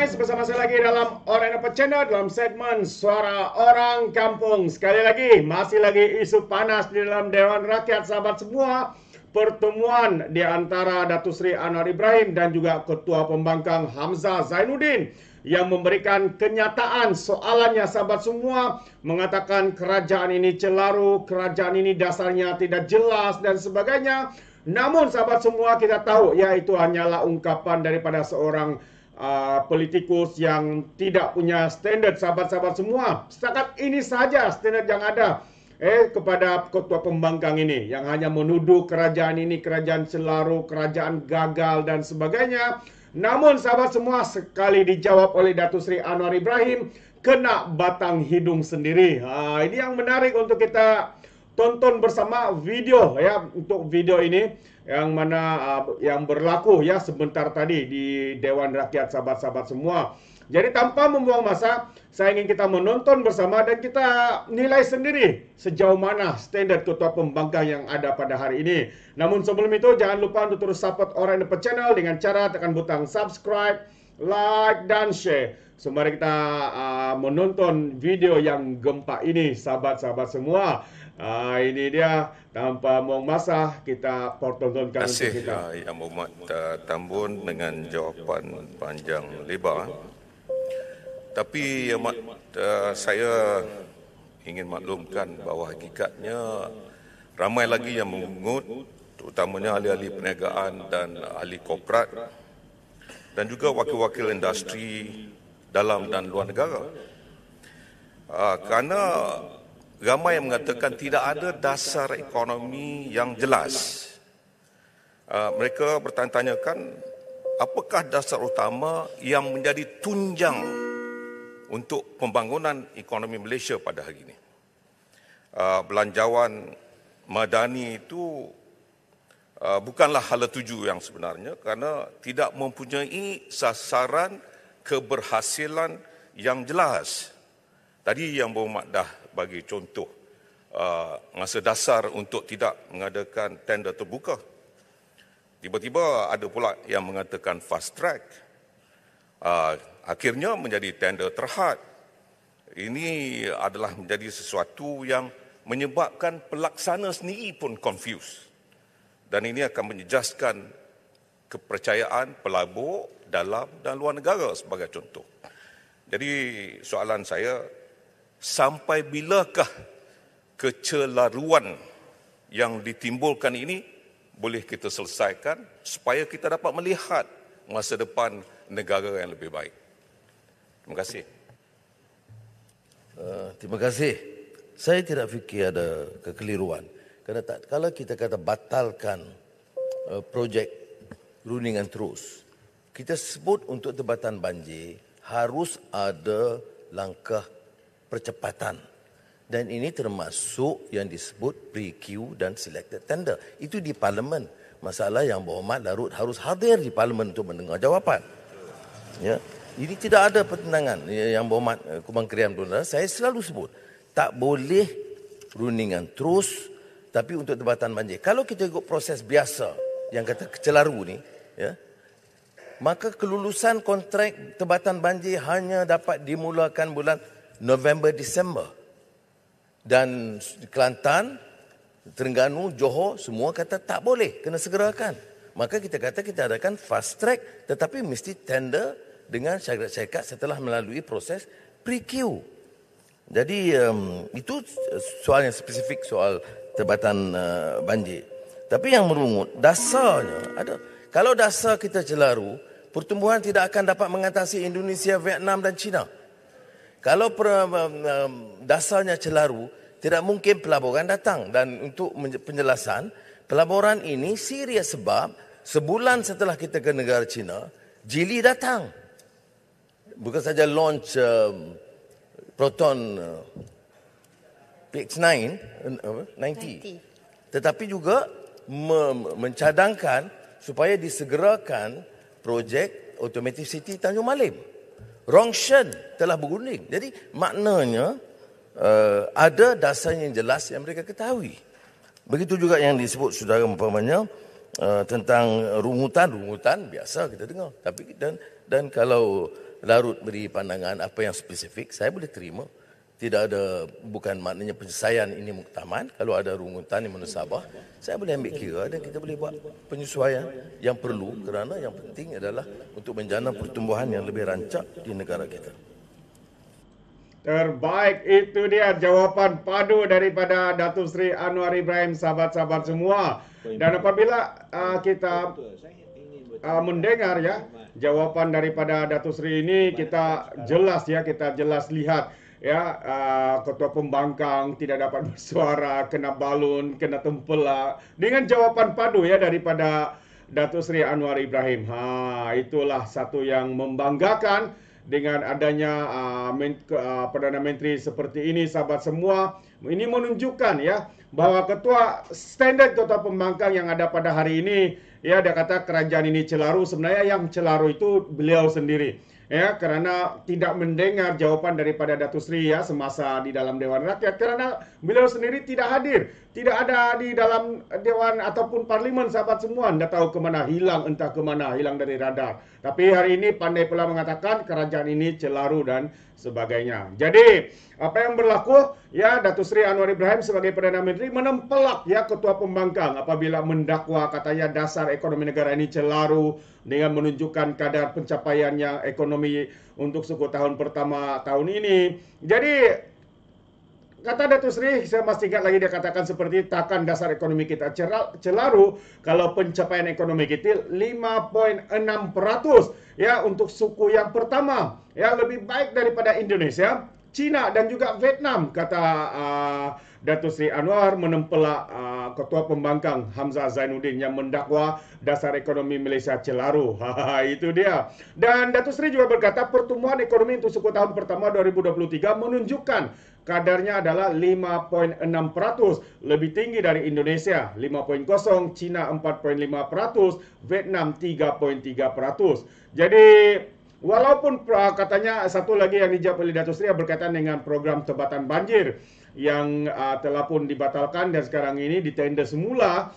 guys, bersama saya lagi dalam Orang Apa Channel dalam segmen Suara Orang Kampung. Sekali lagi, masih lagi isu panas di dalam Dewan Rakyat sahabat semua. Pertemuan di antara Datu Sri Anwar Ibrahim dan juga Ketua Pembangkang Hamzah Zainuddin yang memberikan kenyataan soalannya sahabat semua mengatakan kerajaan ini celaru, kerajaan ini dasarnya tidak jelas dan sebagainya. Namun sahabat semua kita tahu yaitu hanyalah ungkapan daripada seorang Ah, politikus yang tidak punya standar sahabat-sahabat semua. Setakat ini saja standar yang ada eh kepada ketua pembangkang ini yang hanya menuduh kerajaan ini kerajaan selaru, kerajaan gagal dan sebagainya. Namun sahabat semua sekali dijawab oleh Datu Sri Anwar Ibrahim kena batang hidung sendiri. Ha, ini yang menarik untuk kita tonton bersama video ya untuk video ini yang mana uh, yang berlaku ya sebentar tadi di Dewan Rakyat sahabat-sahabat semua. Jadi tanpa membuang masa, saya ingin kita menonton bersama dan kita nilai sendiri sejauh mana standar ketua pembangkang yang ada pada hari ini. Namun sebelum itu, jangan lupa untuk terus support orang yang channel dengan cara tekan butang subscribe, like dan share. Semua so, kita uh, menonton video yang gempa ini, sahabat-sahabat semua. Uh, ini dia tanpa buang masa kita pertontonkan Asih, untuk kita. Ya, yang Muhammad uh, Tambun dengan jawapan panjang lebar. Tapi ya, Mat, uh, saya ingin maklumkan bahawa hakikatnya ramai lagi yang mengungut terutamanya ahli-ahli perniagaan dan ahli korporat dan juga wakil-wakil industri dalam dan luar negara. Ah, kerana ramai yang mengatakan tidak ada dasar ekonomi yang jelas. Ah, mereka bertanya-tanyakan apakah dasar utama yang menjadi tunjang untuk pembangunan ekonomi Malaysia pada hari ini. Ah, belanjawan madani itu Uh, bukanlah hala tuju yang sebenarnya kerana tidak mempunyai sasaran keberhasilan yang jelas. Tadi yang Berhormat dah bagi contoh uh, masa dasar untuk tidak mengadakan tender terbuka. Tiba-tiba ada pula yang mengatakan fast track. Uh, akhirnya menjadi tender terhad. Ini adalah menjadi sesuatu yang menyebabkan pelaksana sendiri pun confused dan ini akan menjejaskan kepercayaan pelabur dalam dan luar negara sebagai contoh. Jadi soalan saya sampai bilakah kecelaruan yang ditimbulkan ini boleh kita selesaikan supaya kita dapat melihat masa depan negara yang lebih baik. Terima kasih. Uh, terima kasih. Saya tidak fikir ada kekeliruan. Kerana tak, kalau kita kata batalkan uh, projek runingan terus, kita sebut untuk tebatan banjir harus ada langkah percepatan. Dan ini termasuk yang disebut pre Q dan selected tender. Itu di parlimen. Masalah yang berhormat larut harus hadir di parlimen untuk mendengar jawapan. Ya. Ini tidak ada pertentangan ya, yang berhormat Kumang uh, Kerian Saya selalu sebut, tak boleh runingan terus tapi untuk tempatan banjir. Kalau kita ikut proses biasa yang kata kecelaru ni, ya, maka kelulusan kontrak tempatan banjir hanya dapat dimulakan bulan November Disember. Dan Kelantan, Terengganu, Johor semua kata tak boleh, kena segerakan. Maka kita kata kita adakan fast track tetapi mesti tender dengan syarikat-syarikat setelah melalui proses pre-queue. Jadi um, itu soal yang spesifik soal tebatan uh, eh, banjir. Tapi yang merungut, dasarnya ada. Kalau dasar kita celaru, pertumbuhan tidak akan dapat mengatasi Indonesia, Vietnam dan China. Kalau per, um, dasarnya celaru, tidak mungkin pelaburan datang. Dan untuk penjelasan, pelaburan ini serius sebab sebulan setelah kita ke negara China, Jili datang. Bukan saja launch um, proton uh, page 9 90 tetapi juga mencadangkan supaya disegerakan projek Automotive City Tanjung Malim. Rongshen telah berunding. Jadi maknanya uh, ada dasar yang jelas yang mereka ketahui. Begitu juga yang disebut saudara mempunyai uh, tentang rungutan-rungutan biasa kita dengar. Tapi dan dan kalau Larut beri pandangan apa yang spesifik saya boleh terima tidak ada bukan maknanya penyesuaian ini muktaman. kalau ada rungutan di munasabah saya boleh ambil kira dan kita boleh buat penyesuaian yang perlu kerana yang penting adalah untuk menjana pertumbuhan yang lebih rancak di negara kita Terbaik itu dia jawapan padu daripada Datuk Seri Anwar Ibrahim sahabat-sahabat semua dan apabila uh, kita uh, mendengar ya jawapan daripada Datuk Seri ini kita jelas ya kita jelas lihat ya uh, ketua pembangkang tidak dapat bersuara kena balun kena tempelak dengan jawapan padu ya daripada Datuk Sri Anwar Ibrahim. Ha itulah satu yang membanggakan dengan adanya uh, men, uh, Perdana Menteri seperti ini sahabat semua. Ini menunjukkan ya bahawa ketua standard ketua pembangkang yang ada pada hari ini ya dia kata kerajaan ini celaru sebenarnya yang celaru itu beliau sendiri ya kerana tidak mendengar jawapan daripada Datu Sri ya semasa di dalam Dewan Rakyat kerana beliau sendiri tidak hadir tidak ada di dalam Dewan ataupun Parlimen sahabat semua anda tahu ke mana hilang entah ke mana hilang dari radar tapi hari ini pandai pula mengatakan kerajaan ini celaru dan sebagainya jadi apa yang berlaku ya Datu Sri Anwar Ibrahim sebagai Perdana Menteri menempelak ya Ketua Pembangkang apabila mendakwa katanya dasar ekonomi negara ini celaru dengan menunjukkan kadar pencapaiannya ekonomi untuk suku tahun pertama tahun ini. Jadi kata Datu Sri, saya masih ingat lagi dia katakan seperti takkan dasar ekonomi kita celaru kalau pencapaian ekonomi kita 5.6 ya untuk suku yang pertama ya lebih baik daripada Indonesia Cina dan juga Vietnam kata uh, Datuk Seri Anwar menempelak uh, Ketua Pembangkang Hamzah Zainuddin yang mendakwa dasar ekonomi Malaysia celaru. Ha, itu dia. Dan Datuk Seri juga berkata pertumbuhan ekonomi untuk suku tahun pertama 2023 menunjukkan kadarnya adalah 5.6% lebih tinggi dari Indonesia 5.0, China 4.5%, Vietnam 3.3%. Jadi Walaupun uh, katanya satu lagi yang dijawab oleh Datuk Sri berkaitan dengan program tebatan banjir yang uh, telah pun dibatalkan dan sekarang ini ditender semula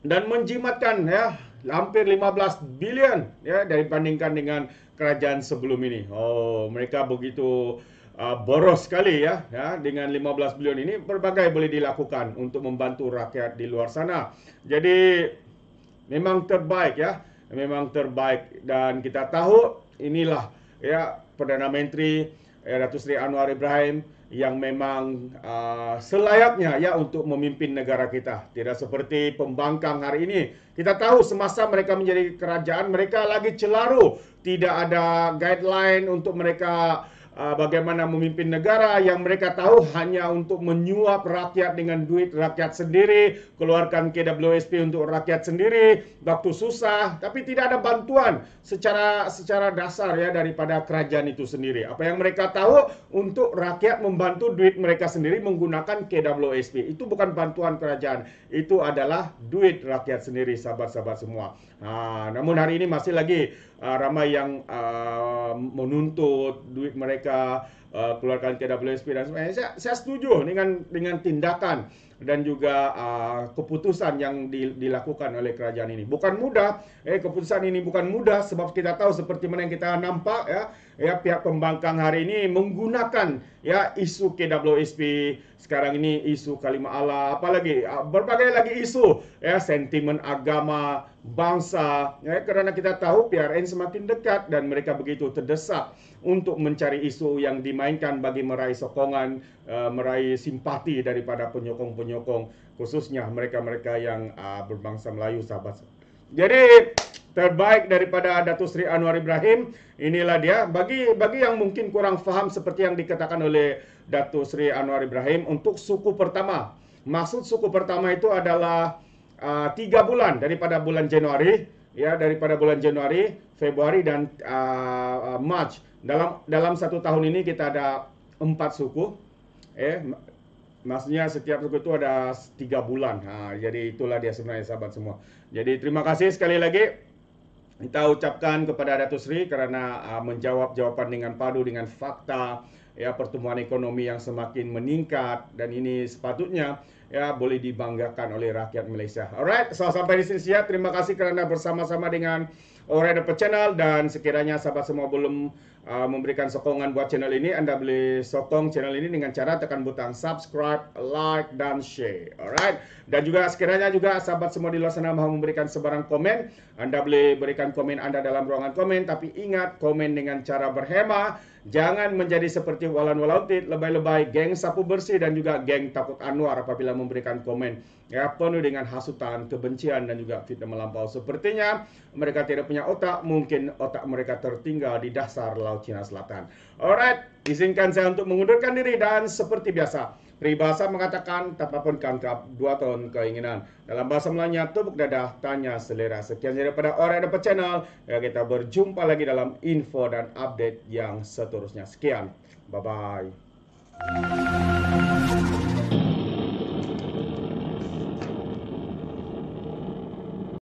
dan menjimatkan ya hampir 15 bilion ya dari bandingkan dengan kerajaan sebelum ini. Oh, mereka begitu uh, boros sekali ya ya dengan 15 bilion ini berbagai boleh dilakukan untuk membantu rakyat di luar sana. Jadi memang terbaik ya, memang terbaik dan kita tahu inilah ya Perdana Menteri ya, Datuk Seri Anwar Ibrahim yang memang uh, selayaknya ya untuk memimpin negara kita. Tidak seperti pembangkang hari ini. Kita tahu semasa mereka menjadi kerajaan mereka lagi celaru, tidak ada guideline untuk mereka Ah, bagaimana memimpin negara yang mereka tahu hanya untuk menyuap rakyat dengan duit rakyat sendiri, keluarkan KWSP untuk rakyat sendiri waktu susah, tapi tidak ada bantuan secara secara dasar ya daripada kerajaan itu sendiri. Apa yang mereka tahu untuk rakyat membantu duit mereka sendiri menggunakan KWSP. Itu bukan bantuan kerajaan, itu adalah duit rakyat sendiri sahabat-sahabat semua. Nah, namun hari ini masih lagi uh, ramai yang uh, menuntut duit mereka mereka uh, keluarkan KWSP dan sebagainya. Saya, saya setuju dengan dengan tindakan dan juga uh, keputusan yang di, dilakukan oleh kerajaan ini. Bukan mudah, eh keputusan ini bukan mudah sebab kita tahu seperti mana yang kita nampak ya, ya pihak pembangkang hari ini menggunakan ya isu KWSP sekarang ini isu kalimah Allah apalagi uh, berbagai lagi isu ya sentimen agama bangsa ya kerana kita tahu PRN semakin dekat dan mereka begitu terdesak untuk mencari isu yang dimainkan bagi meraih sokongan uh, meraih simpati daripada penyokong-penyokong menyokong khususnya mereka-mereka yang uh, berbangsa Melayu sahabat. Jadi terbaik daripada Datuk Sri Anwar Ibrahim inilah dia bagi bagi yang mungkin kurang faham seperti yang dikatakan oleh Datuk Sri Anwar Ibrahim untuk suku pertama. Maksud suku pertama itu adalah uh, tiga bulan daripada bulan Januari ya daripada bulan Januari, Februari dan uh, Dalam dalam satu tahun ini kita ada empat suku. Eh, Maksudnya setiap sekutu ada tiga bulan. Ha, jadi itulah dia sebenarnya sahabat semua. Jadi terima kasih sekali lagi. Kita ucapkan kepada Datuk Seri kerana uh, menjawab jawapan dengan padu dengan fakta ya pertumbuhan ekonomi yang semakin meningkat dan ini sepatutnya ya boleh dibanggakan oleh rakyat Malaysia. Alright, so sampai di sini saja. Terima kasih kerana bersama-sama dengan Orang Channel dan sekiranya sahabat semua belum uh, memberikan sokongan buat channel ini, Anda boleh sokong channel ini dengan cara tekan butang subscribe, like, dan share. Alright. Dan juga sekiranya juga sahabat semua di luar sana mau memberikan sebarang komen, Anda boleh berikan komen Anda dalam ruangan komen, tapi ingat komen dengan cara berhemah Jangan menjadi seperti walan walautit, lebay-lebay, geng sapu bersih dan juga geng takut Anwar apabila memberikan komen ya penuh dengan hasutan, kebencian dan juga fitnah melampau. Sepertinya mereka tidak punya otak, mungkin otak mereka tertinggal di dasar laut Pulau Cina Selatan. Alright, izinkan saya untuk mengundurkan diri dan seperti biasa, peribahasa mengatakan tanpa pun kantrap dua tahun keinginan. Dalam bahasa Melayunya, tubuk dadah, tanya selera. Sekian daripada orang yang dapat channel, ya kita berjumpa lagi dalam info dan update yang seterusnya. Sekian, bye-bye.